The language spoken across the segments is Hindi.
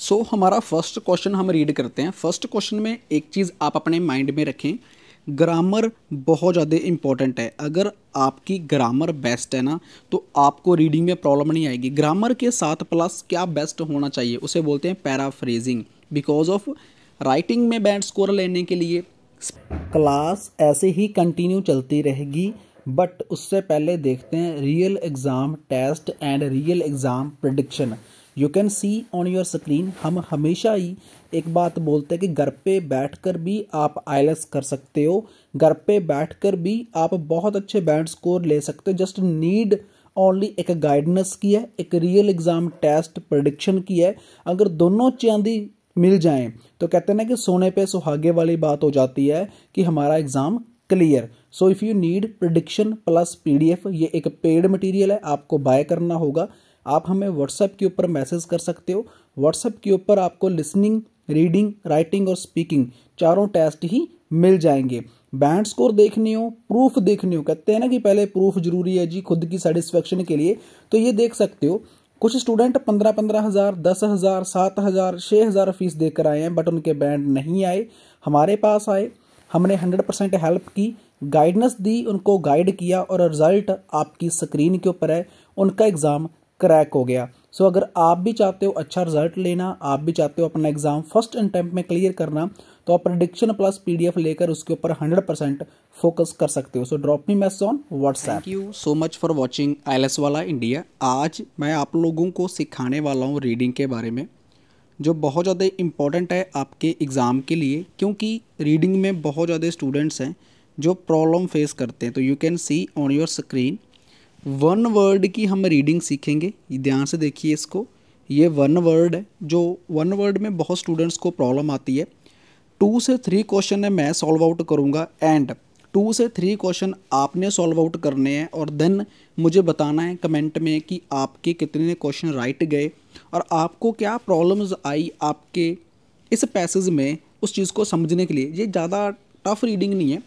सो so, हमारा फर्स्ट क्वेश्चन हम रीड करते हैं फर्स्ट क्वेश्चन में एक चीज़ आप अपने माइंड में रखें ग्रामर बहुत ज़्यादा इंपॉर्टेंट है अगर आपकी ग्रामर बेस्ट है ना तो आपको रीडिंग में प्रॉब्लम नहीं आएगी ग्रामर के साथ प्लस क्या बेस्ट होना चाहिए उसे बोलते हैं पैराफ्रेजिंग बिकॉज ऑफ राइटिंग में बैंड स्कोर लेने के लिए क्लास ऐसे ही कंटिन्यू चलती रहेगी बट उससे पहले देखते हैं real exam test and real exam prediction you can see on your screen हम हमेशा ही एक बात बोलते हैं कि घर पे बैठकर भी आप आईलेस कर सकते हो घर पे बैठकर भी आप बहुत अच्छे बैंड स्कोर ले सकते हो जस्ट नीड ओनली एक गाइडनेस की है एक रियल एग्ज़ाम टेस्ट प्रडिक्शन की है अगर दोनों चांदी मिल जाए तो कहते हैं ना कि सोने पे सुहागे वाली बात हो जाती है कि हमारा exam clear so if you need prediction plus PDF ये एक पेड मटेरियल है आपको बाय करना होगा आप हमें व्हाट्सएप के ऊपर मैसेज कर सकते हो व्हाट्सएप के ऊपर आपको लिसनिंग रीडिंग राइटिंग और स्पीकिंग चारों टेस्ट ही मिल जाएंगे बैंड स्कोर देखने हो प्रूफ देखने हो कहते हैं ना कि पहले प्रूफ जरूरी है जी खुद की सेटिस्फेक्शन के लिए तो ये देख सकते हो कुछ स्टूडेंट पंद्रह पंद्रह हज़ार दस हज़ार सात हज़ार छः हज़ार फीस देकर आए हैं बट उनके बैंड नहीं आए हमारे पास आए हमने हंड्रेड परसेंट हेल्प की गाइडनेस दी उनको गाइड किया और रिजल्ट आपकी स्क्रीन के ऊपर है उनका एग्ज़ाम क्रैक हो गया सो अगर आप भी चाहते हो अच्छा रिजल्ट लेना आप भी चाहते हो अपना एग्जाम फर्स्ट अटैम्प्ट में क्लियर करना तो आप प्रडिक्शन प्लस पीडीएफ लेकर उसके ऊपर 100 परसेंट फोकस कर सकते हो so drop me message on WhatsApp thank you so much for watching एस वाला इंडिया आज मैं आप लोगों को सिखाने वाला हूँ रीडिंग के बारे में जो बहुत ज़्यादा इम्पॉर्टेंट है आपके एग्ज़ाम के लिए क्योंकि रीडिंग में बहुत ज़्यादा स्टूडेंट्स हैं जो प्रॉब्लम फेस करते हैं तो you can see on your screen one word की हम रीडिंग सीखेंगे ध्यान से देखिए इसको ये वन वर्ड है जो वन वर्ड में बहुत स्टूडेंट्स को प्रॉब्लम आती है टू से थ्री क्वेश्चन है मैं सॉल्व आउट करूँगा एंड टू से थ्री क्वेश्चन आपने सॉल्व आउट करने हैं और देन मुझे बताना है कमेंट में कि आपके कितने क्वेश्चन राइट गए और आपको क्या प्रॉब्लम्स आई आपके इस पैसेज में उस चीज़ को समझने के लिए ये ज़्यादा टफ रीडिंग नहीं है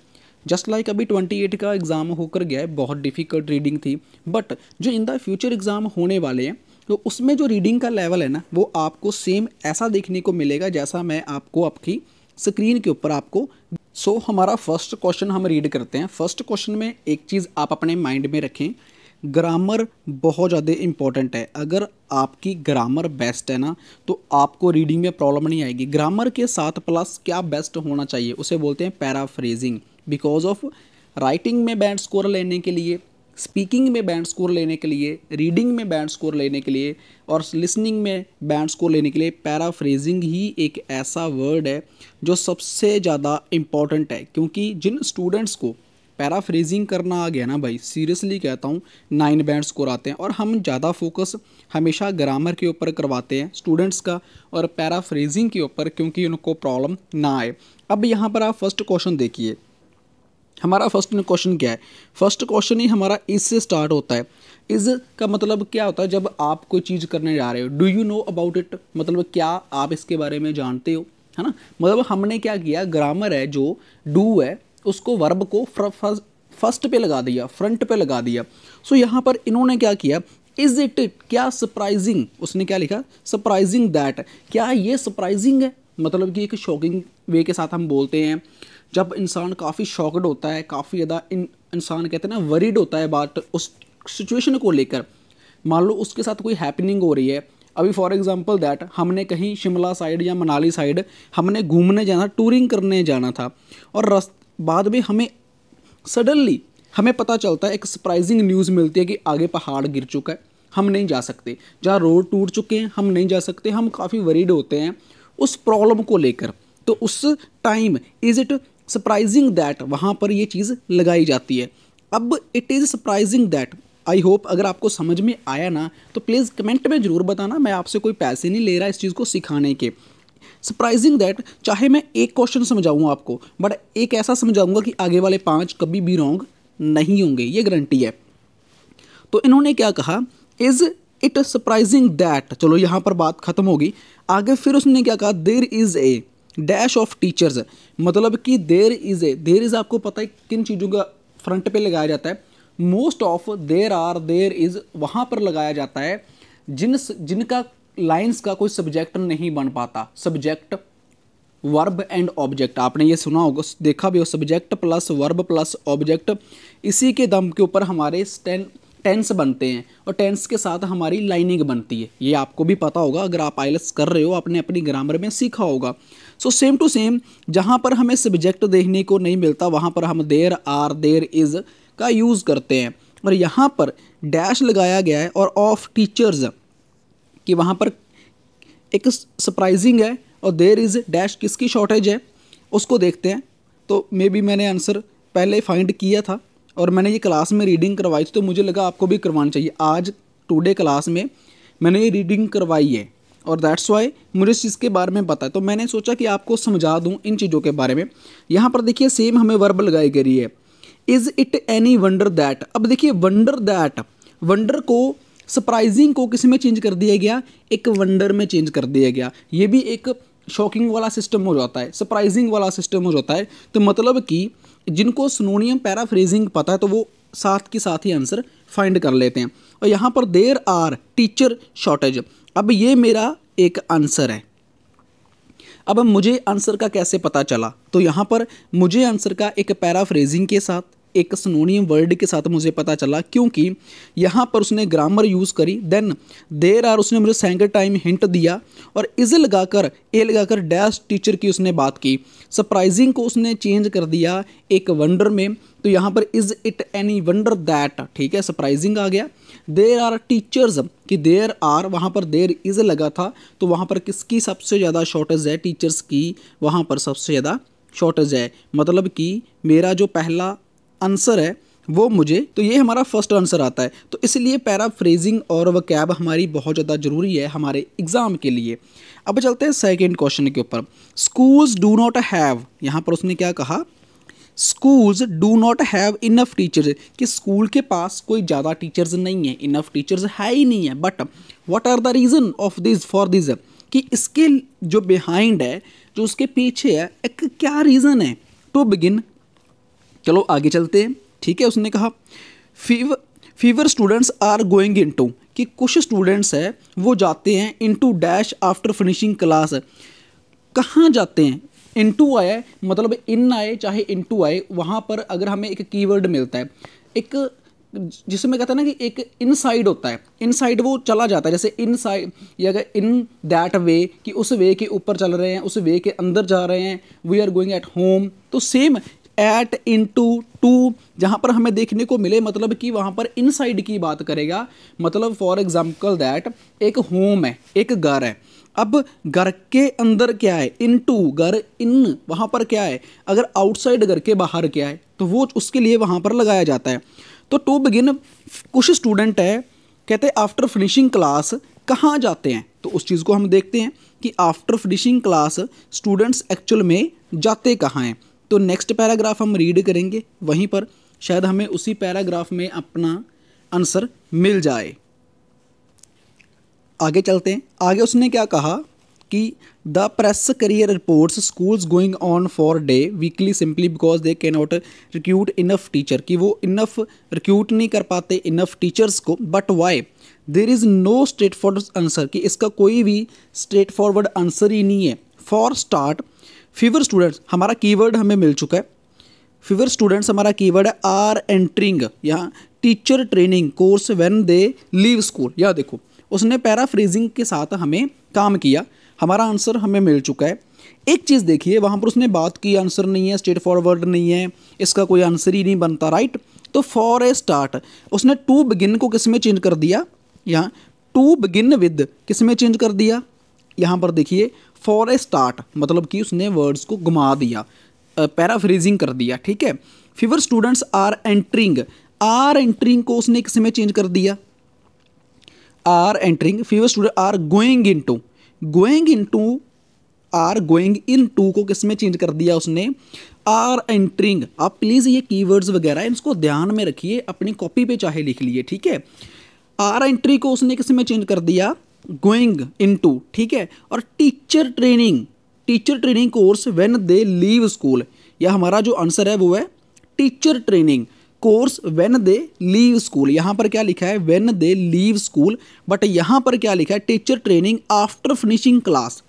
जस्ट लाइक like अभी 28 का एग्ज़ाम होकर गया है बहुत डिफ़िकल्ट रीडिंग थी बट जो इन द फ्यूचर एग्ज़ाम होने वाले हैं तो उसमें जो रीडिंग का लेवल है ना वो आपको सेम ऐसा देखने को मिलेगा जैसा मैं आपको आपकी स्क्रीन के ऊपर आपको सो so, हमारा फर्स्ट क्वेश्चन हम रीड करते हैं फर्स्ट क्वेश्चन में एक चीज़ आप अपने माइंड में रखें ग्रामर बहुत ज़्यादा इम्पॉर्टेंट है अगर आपकी ग्रामर बेस्ट है ना तो आपको रीडिंग में प्रॉब्लम नहीं आएगी ग्रामर के साथ प्लस क्या बेस्ट होना चाहिए उसे बोलते हैं पैराफ्रेजिंग बिकॉज ऑफ राइटिंग में बैंड स्कोर लेने के लिए स्पीकिंग में बैंड स्कोर लेने के लिए रीडिंग में बैंड स्कोर लेने के लिए और लिसनिंग में बैंड स्कोर लेने के लिए पैराफ्रेजिंग ही एक ऐसा वर्ड है जो सबसे ज़्यादा इम्पॉर्टेंट है क्योंकि जिन स्टूडेंट्स को पैराफ्रेजिंग करना आ गया ना भाई सीरियसली कहता हूँ नाइन बैंड स्कोर आते हैं और हम ज़्यादा फोकस हमेशा ग्रामर के ऊपर करवाते हैं स्टूडेंट्स का और पैराफ्रेजिंग के ऊपर क्योंकि उनको प्रॉब्लम ना आए अब यहाँ पर आप फर्स्ट क्वेश्चन देखिए हमारा फर्स्ट क्वेश्चन क्या है फर्स्ट क्वेश्चन ही हमारा इस से स्टार्ट होता है इज का मतलब क्या होता है जब आप कोई चीज़ करने जा रहे हो do you know about it मतलब क्या आप इसके बारे में जानते हो है ना मतलब हमने क्या किया ग्रामर है जो डू है उसको वर्ब को फर्स्ट पे लगा दिया फ्रंट पे लगा दिया सो so, यहाँ पर इन्होंने क्या किया इज इट इट क्या सरप्राइजिंग उसने क्या लिखा सरप्राइजिंग दैट क्या ये सरप्राइजिंग है मतलब कि एक शॉकिंग वे के साथ हम बोलते हैं जब इंसान काफ़ी शॉकड होता है काफ़ी ज़्यादा इन इंसान कहते हैं ना वरीड होता है बात उस सिचुएशन को लेकर मान लो उसके साथ कोई हैपनिंग हो रही है अभी फॉर एग्जांपल दैट हमने कहीं शिमला साइड या मनाली साइड हमने घूमने जाना टूरिंग करने जाना था और रस बाद में हमें सडनली हमें पता चलता है एक सरप्राइजिंग न्यूज़ मिलती है कि आगे पहाड़ गिर चुका है हम नहीं जा सकते जहाँ रोड टूट चुके हैं हम नहीं जा सकते हम काफ़ी वरीड होते हैं उस प्रॉब्लम को लेकर तो उस time is it surprising that वहाँ पर ये चीज़ लगाई जाती है अब it is surprising that I hope अगर आपको समझ में आया ना तो प्लीज़ कमेंट में ज़रूर बताना मैं आपसे कोई पैसे नहीं ले रहा इस चीज़ को सिखाने के सरप्राइजिंग दैट चाहे मैं एक क्वेश्चन समझाऊँ आपको बट एक ऐसा समझाऊँगा कि आगे वाले पाँच कभी भी रॉन्ग नहीं होंगे ये गारंटी है तो इन्होंने क्या कहा इज़ इट सरप्राइजिंग दैट चलो यहाँ पर बात ख़त्म होगी आगे फिर उसने क्या कहा there is a dash of teachers मतलब कि देर इज़ ए देर इज़ आपको पता है किन चीज़ों का फ्रंट पे लगाया जाता है most of there are there is वहाँ पर लगाया जाता है जिन जिनका लाइंस का कोई सब्जेक्ट नहीं बन पाता सब्जेक्ट वर्ब एंड ऑब्जेक्ट आपने ये सुना होगा देखा भी हो subject plus verb plus object इसी के दम के ऊपर हमारे स्टैंड टेंस बनते हैं और टेंस के साथ हमारी लाइनिंग बनती है ये आपको भी पता होगा अगर आप आइलस कर रहे हो आपने अपनी ग्रामर में सीखा होगा सो सेम टू सेम जहाँ पर हमें सब्जेक्ट देखने को नहीं मिलता वहाँ पर हम देर आर देर इज़ का यूज़ करते हैं और यहाँ पर डैश लगाया गया है और ऑफ टीचर्स कि वहाँ पर एक सरप्राइजिंग है और देर इज़ डैश किसकी शॉर्टेज है उसको देखते हैं तो मे बी मैंने आंसर पहले फाइंड किया था और मैंने ये क्लास में रीडिंग करवाई थी तो मुझे लगा आपको भी करवाना चाहिए आज टुडे क्लास में मैंने ये रीडिंग करवाई है और दैट्स वाई मुझे इस चीज़ के बारे में पता है तो मैंने सोचा कि आपको समझा दूँ इन चीज़ों के बारे में यहाँ पर देखिए सेम हमें वर्ब लगाई गई है is it any wonder that अब देखिए वंडर दैट वंडर को सरप्राइजिंग को किसी में चेंज कर दिया गया एक वंडर में चेंज कर दिया गया ये भी एक शॉकिंग वाला सिस्टम हो जाता है सरप्राइजिंग वाला सिस्टम हो जाता है तो मतलब कि जिनको सोनोनियम पैराफ्रेजिंग पता है तो वो साथ के साथ ही आंसर फाइंड कर लेते हैं और यहाँ पर देर आर टीचर शॉर्टेज अब ये मेरा एक आंसर है अब मुझे आंसर का कैसे पता चला तो यहाँ पर मुझे आंसर का एक पैराफ्रेजिंग के साथ एक सनोनियम वर्ड के साथ मुझे पता चला क्योंकि यहाँ पर उसने ग्रामर यूज़ करी देन देर आर उसने मुझे सेंगर टाइम हिंट दिया और इज लगाकर ए लगाकर डैश टीचर की उसने बात की सरप्राइजिंग को उसने चेंज कर दिया एक वंडर में तो यहाँ पर is it any wonder that ठीक है सरप्राइजिंग आ गया देर आर टीचर्स कि देर आर वहाँ पर देर इज लगा था तो वहाँ पर किसकी सबसे ज़्यादा शॉर्टेज है टीचर्स की वहाँ पर सबसे ज़्यादा शॉर्टेज है मतलब कि मेरा जो पहला आंसर है वो मुझे तो ये हमारा फर्स्ट आंसर आता है तो इसलिए पैराफ्रेजिंग और वकैब हमारी बहुत ज़्यादा ज़रूरी है हमारे एग्ज़ाम के लिए अब चलते हैं सेकेंड क्वेश्चन के ऊपर स्कूल्स डू नॉट हैव यहाँ पर उसने क्या कहा schools do not have enough teachers कि स्कूल के पास कोई ज़्यादा टीचर्स नहीं है इनफ टीचर्स है ही नहीं है but what are the reason of this for this कि इसके जो बिहाइंड है जो उसके पीछे है एक क्या रीज़न है टू बिगिन चलो आगे चलते हैं ठीक है उसने कहा fewer fewer students are going into कि कुछ स्टूडेंट्स हैं वो जाते हैं into dash after finishing class कहाँ जाते हैं इन टू मतलब इन आए चाहे इन टू आए वहाँ पर अगर हमें एक कीवर्ड मिलता है एक जिसमें कहता है ना कि एक इनसाइड होता है इनसाइड वो चला जाता है जैसे इन साइड या अगर इन दैट वे कि उस वे के ऊपर चल रहे हैं उस वे के अंदर जा रहे हैं we are going at home तो सेम एट इन टू जहाँ पर हमें देखने को मिले मतलब कि वहाँ पर इनसाइड की बात करेगा मतलब फॉर एग्जाम्पल दैट एक होम है एक घर है अब घर के अंदर क्या है इन टू घर इन वहाँ पर क्या है अगर आउटसाइड घर के बाहर क्या है तो वो उसके लिए वहाँ पर लगाया जाता है तो टू बिगिन कुछ स्टूडेंट है कहते हैं आफ्टर फिनिशिंग क्लास कहाँ जाते हैं तो उस चीज़ को हम देखते हैं कि after finishing class students actual में जाते कहाँ हैं तो नेक्स्ट पैराग्राफ हम रीड करेंगे वहीं पर शायद हमें उसी पैराग्राफ में अपना आंसर मिल जाए आगे चलते हैं आगे उसने क्या कहा कि the press career reports schools going on four day weekly simply because they can not recruit enough teacher कि वो इनफ रिक्यूट नहीं कर पाते इनफ टीचर्स को but why there is no straightforward answer कि इसका कोई भी स्ट्रेट फॉरवर्ड आंसर ही नहीं है फॉर स्टार्ट फीवर स्टूडेंट्स हमारा कीवर्ड हमें मिल चुका है फीवर स्टूडेंट्स हमारा कीवर्ड है आर एंट्रिंग यहाँ teacher training course when they leave school यह देखो उसने पैराफ्रेजिंग के साथ हमें काम किया हमारा आंसर हमें मिल चुका है एक चीज़ देखिए वहाँ पर उसने बात की आंसर नहीं है स्टेट फॉरवर्ड नहीं है इसका कोई आंसर ही नहीं बनता राइट तो फॉर ए स्टार्ट उसने टू बिगिन को किस में चेंज कर दिया यहाँ टू बिगिन विद किस में चेंज कर दिया यहाँ पर देखिए फॉर ए स्टार्ट मतलब कि उसने वर्ड्स को घुमा दिया पैराफ्रेजिंग कर दिया ठीक है fewer students are entering are entering को उसने एक समय चेंज कर दिया are entering fewer student are going into going into are going into को किस में चेंज कर दिया उसने आर एंटरिंग आप प्लीज़ ये वर्ड्स वगैरह इसको ध्यान में रखिए अपनी कॉपी पे चाहे लिख लिए ठीक है आर एंट्री को उसने किस में चेंज कर दिया गोइंग इन टू ठीक है और teacher training teacher training course when they leave school या हमारा जो आंसर है वो है teacher training course when they leave school यहाँ पर क्या लिखा है when they leave school but यहाँ पर क्या लिखा है teacher training after finishing class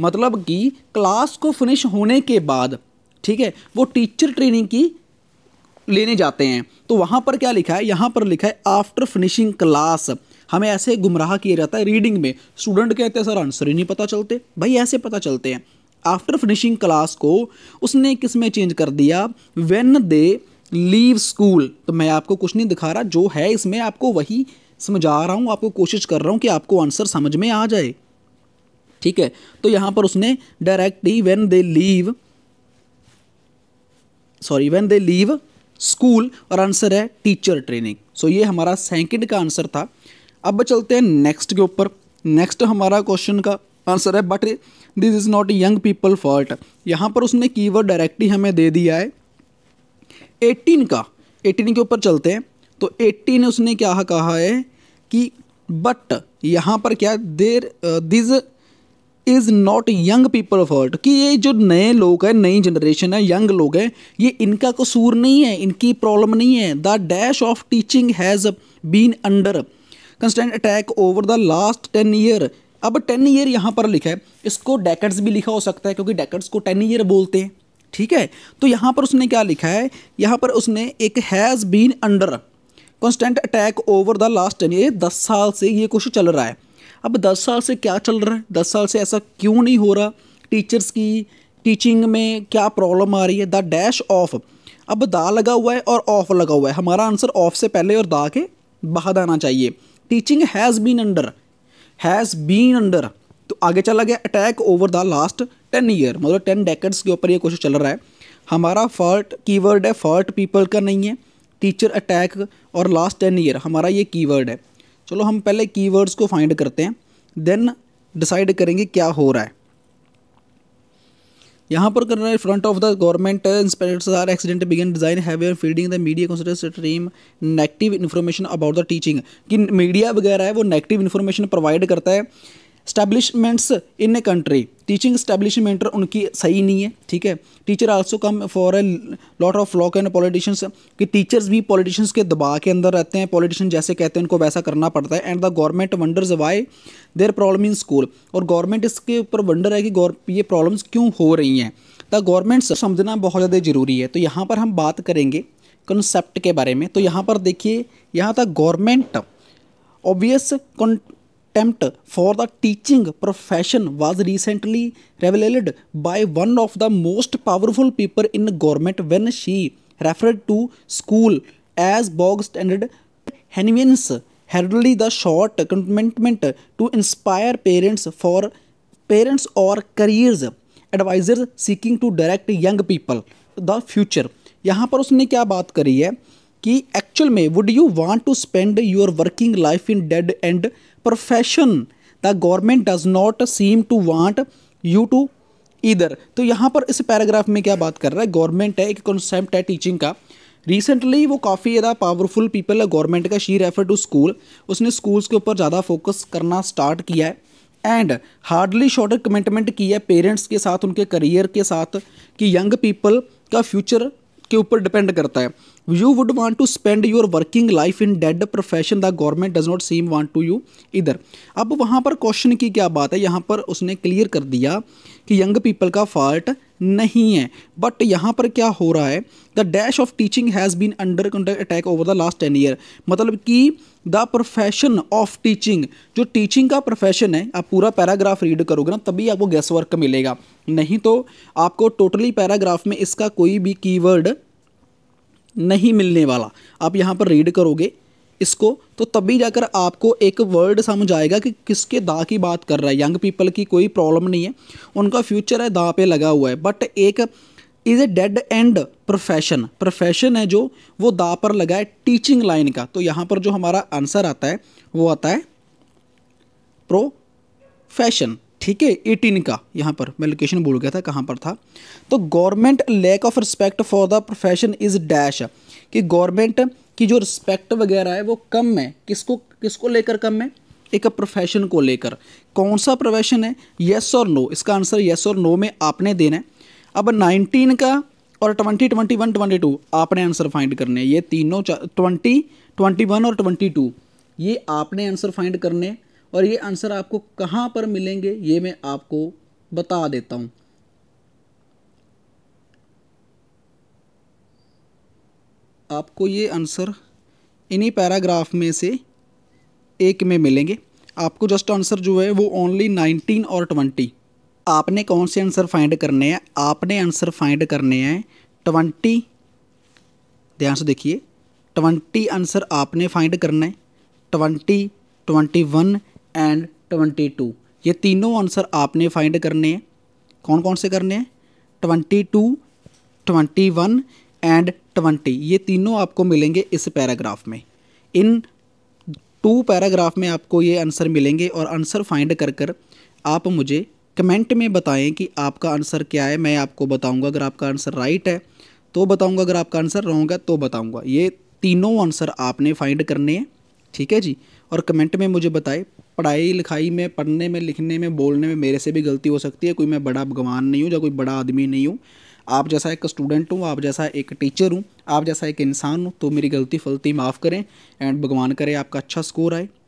मतलब कि क्लास को फिनिश होने के बाद ठीक है वो टीचर ट्रेनिंग की लेने जाते हैं तो वहाँ पर क्या लिखा है यहाँ पर लिखा है आफ्टर फिनिशिंग क्लास हमें ऐसे गुमराह किया जाता है रीडिंग में स्टूडेंट कहते हैं सर आंसर ही नहीं पता चलते भाई ऐसे पता चलते हैं आफ्टर फिनिशिंग क्लास को उसने किस में चेंज कर दिया वेन दे लीव स्कूल तो मैं आपको कुछ नहीं दिखा रहा जो है इसमें आपको वही समझा रहा हूँ आपको कोशिश कर रहा हूँ कि आपको आंसर समझ में आ जाए ठीक है तो यहाँ पर उसने डायरेक्ट ही when they leave sorry when they leave school और आंसर है टीचर ट्रेनिंग सो ये हमारा सेकेंड का आंसर था अब चलते हैं नेक्स्ट के ऊपर नेक्स्ट हमारा क्वेश्चन का आंसर है but this is not young people fault यहाँ पर उसने कीवर्ड डायरेक्टली हमें दे दिया है एटीन का एटीन के ऊपर चलते हैं तो एटीन उसने क्या कहा है कि बट यहाँ पर क्या there these is not young people fault कि ये जो नए लोग हैं नई जनरेशन है यंग लोग हैं ये इनका कसूर नहीं है इनकी प्रॉब्लम नहीं है the dash of teaching has been under constant attack over the last ten year अब टेन ईयर यहाँ पर लिखा है इसको डेकेट्स भी लिखा हो सकता है क्योंकि डेकेट्स को टेन ईयर बोलते हैं ठीक है तो यहाँ पर उसने क्या लिखा है यहाँ पर उसने एक has been under constant attack over the last ten year दस साल से ये कुछ चल रहा है अब दस साल से क्या चल रहा है दस साल से ऐसा क्यों नहीं हो रहा टीचर्स की टीचिंग में क्या प्रॉब्लम आ रही है द डैश ऑफ अब दा लगा हुआ है और ऑफ लगा हुआ है हमारा आंसर ऑफ से पहले और दा के बाहर आना चाहिए teaching has been under has been under तो आगे चला गया attack over the last ten year मतलब टेन डेकेट्स के ऊपर ये क्वेश्चन चल रहा है हमारा फॉल्ट कीवर्ड है फॉल्ट पीपल का नहीं है टीचर अटैक और लास्ट टेन ईयर हमारा ये कीवर्ड है चलो हम पहले कीवर्ड्स को फाइंड करते हैं देन डिसाइड करेंगे क्या हो रहा है यहाँ पर कर रहा है front of the government inspectors are accident began design heavier feeding the media consider stream negative information about the teaching कि मीडिया वगैरह है वो नेगेटिव इन्फॉर्मेशन प्रोवाइड करता है establishments in a country teaching establishment उनकी सही नहीं है ठीक है teacher also come for a lot of lock and politicians कि टीचर्स भी पॉलिटिशियंस के दबाव के अंदर रहते हैं पॉलिटिशियन जैसे कहते हैं उनको वैसा करना पड़ता है and the government wonders why there problem in school और गवर्नमेंट इसके ऊपर वंडर है कि ये प्रॉब्लम्स क्यों हो रही हैं द गवर्नमेंट समझना बहुत ज़्यादा ज़रूरी है तो यहाँ पर हम बात करेंगे कंसेप्ट के बारे में तो यहाँ पर देखिए यहाँ तक government obvious attempt for the teaching profession was recently revealed by one of the most powerful people in government when she referred to school as bog standard Henwians heralded the short contentment to inspire parents for parents or careers advisors seeking to direct young people the future यहाँ पर उसने क्या बात करी है कि एक्चुअल में would you want to spend your working life in dead end profession the government does not seem to want you to इधर तो यहाँ पर इस पैराग्राफ में क्या बात कर रहा है गवर्नमेंट है एक कॉन्सेप्ट है टीचिंग का रिसेंटली वो काफ़ी ज़्यादा पावरफुल पीपल है गवर्नमेंट का शी रेफर टू स्कूल उसने स्कूल्स के ऊपर ज़्यादा फोकस करना स्टार्ट किया है एंड हार्डली शॉर्टर कमिटमेंट किया है पेरेंट्स के साथ उनके करियर के साथ कि यंग पीपल का फ्यूचर के ऊपर डिपेंड करता है you would want to spend your working life in dead profession the government does not seem want to you इधर अब वहाँ पर क्वेश्चन की क्या बात है यहाँ पर उसने क्लियर कर दिया कि यंग पीपल का फॉल्ट नहीं है बट यहाँ पर क्या हो रहा है the dash of teaching has been under attack over the last ten year मतलब कि द प्रोफेशन ऑफ टीचिंग जो टीचिंग का प्रोफेशन है आप पूरा पैराग्राफ रीड करोगे ना तभी आपको गैस वर्क मिलेगा नहीं तो आपको टोटली पैराग्राफ में इसका कोई भी कीवर्ड नहीं मिलने वाला आप यहाँ पर रीड करोगे इसको तो तभी जाकर आपको एक वर्ड समझ आएगा कि किसके दा की बात कर रहा है यंग पीपल की कोई प्रॉब्लम नहीं है उनका फ्यूचर है दा पे लगा हुआ है बट एक is a dead end profession profession है जो वो दा पर लगा है टीचिंग लाइन का तो यहाँ पर जो हमारा आंसर आता है वो आता है प्रो फैशन ठीक है एटीन का यहाँ पर मैं लोकेशन भूल गया था कहाँ पर था तो government lack of respect for the profession is dash कि गवर्नमेंट कि जो रिस्पेक्ट वगैरह है वो कम है किसको किसको लेकर कम है एक प्रोफेशन को लेकर कौन सा प्रोफेशन है येस और नो इसका आंसर येस और नो में आपने देना है अब नाइनटीन का और twenty twenty one twenty two आपने आंसर फाइंड करने हैं ये तीनों ट्वेंटी ट्वेंटी वन और ट्वेंटी टू ये आपने आंसर फाइंड करने और ये आंसर आपको कहाँ पर मिलेंगे ये मैं आपको बता देता हूँ आपको ये आंसर इन्हीं पैराग्राफ में से एक में मिलेंगे आपको जस्ट आंसर जो है वो ओनली नाइनटीन और ट्वेंटी आपने कौन से आंसर फाइंड करने हैं आपने आंसर फाइंड करने हैं ट्वेंटी ध्यान से देखिए ट्वेंटी आंसर आपने फाइंड करना है twenty twenty one and twenty two ये तीनों आंसर आपने फाइंड करने हैं कौन कौन से करने हैं twenty two twenty one and twenty ये तीनों आपको मिलेंगे इस पैराग्राफ में इन टू पैराग्राफ में आपको ये आंसर मिलेंगे और आंसर फाइंड कर कर आप मुझे कमेंट में बताएं कि आपका आंसर क्या है मैं आपको बताऊंगा अगर आपका आंसर राइट है तो बताऊंगा अगर आपका आंसर रॉन्ग है तो बताऊंगा ये तीनों आंसर आपने फाइंड करने हैं ठीक है जी और कमेंट में मुझे बताए पढ़ाई लिखाई में पढ़ने में लिखने में बोलने में मेरे से भी गलती हो सकती है कोई मैं बड़ा भगवान नहीं हूँ या कोई बड़ा आदमी नहीं हूँ आप जैसा एक स्टूडेंट हूँ आप जैसा एक टीचर हूँ आप जैसा एक इंसान हूँ तो मेरी गलती फलती माफ़ करें एंड भगवान करे आपका अच्छा स्कोर आए